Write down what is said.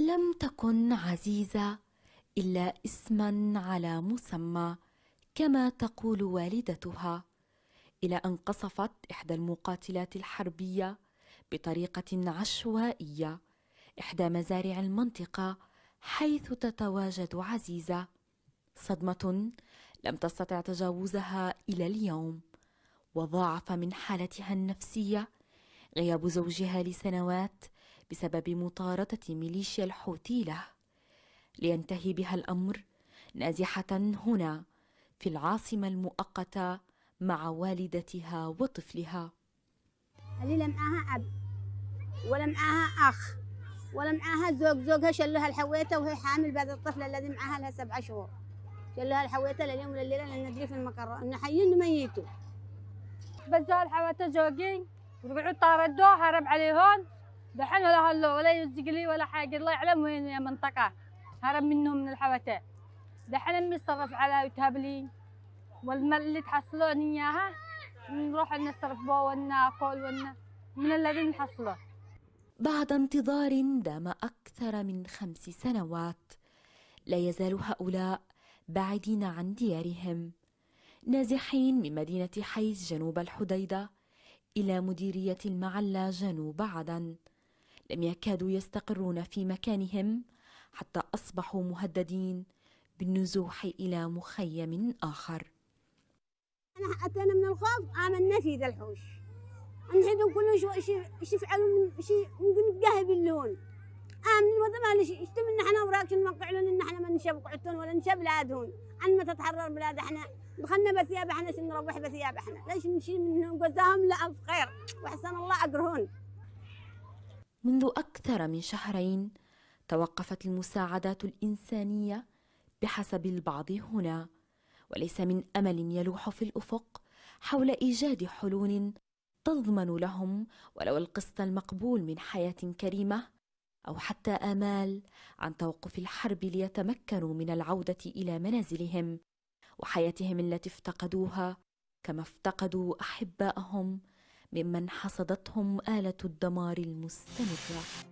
لم تكن عزيزة إلا اسما على مسمى كما تقول والدتها إلى أن قصفت إحدى المقاتلات الحربية بطريقة عشوائية إحدى مزارع المنطقة حيث تتواجد عزيزة صدمة لم تستطع تجاوزها إلى اليوم وضاعف من حالتها النفسية غياب زوجها لسنوات بسبب مطاردة ميليشيا الحوثي له لينتهي بها الأمر نازحة هنا في العاصمة المؤقتة مع والدتها وطفلها اللي لا معاها أب ولا معاها أخ ولا معاها زوج زوجها شلها الحويته وهي حامل بهذا الطفل الذي معاها لها سبعة شهور شلها الحويته لليوم ولليله لان ندري في المقر ان حيين ميتوا بس الحويته زوجي ورجعوا طاردوه هرب عليهم دحين ولا هلو ولا يزق لي ولا حاجه الله يعلم وين يا منطقه هرب منهم من الحوته دحين امي تصرف على وتهب لي والمال اللي تحصلوني اياها نروح نصرف بو وناكل ونا من الذي نحصله بعد انتظار دام اكثر من خمس سنوات لا يزال هؤلاء بعيدين عن ديارهم نازحين من مدينة حيز جنوب الحديدة إلى مديرية المعلة جنوب عدن لم يكادوا يستقرون في مكانهم حتى أصبحوا مهددين بالنزوح إلى مخيم آخر أنا حقتنا من الخوف آمنا في ذا الحوش نحن كل شو شو شيء شي متقهب اللون آمن وذا ما شتمنا احنا وراكن موقع لنا ان احنا ما نشب قعدتون ولا نشب بلادهم عن ما تتحرر بلاد احنا دخلنا بثياب احنا نروح بثياب احنا ليش نمشي منهم قزاهم لا بخير واحسن الله اقرهون منذ أكثر من شهرين توقفت المساعدات الإنسانية بحسب البعض هنا وليس من أمل يلوح في الأفق حول إيجاد حلول تضمن لهم ولو القسط المقبول من حياة كريمة أو حتى آمال عن توقف الحرب ليتمكنوا من العودة إلى منازلهم وحياتهم التي افتقدوها كما افتقدوا أحباءهم ممن حصدتهم آلة الدمار المستمرة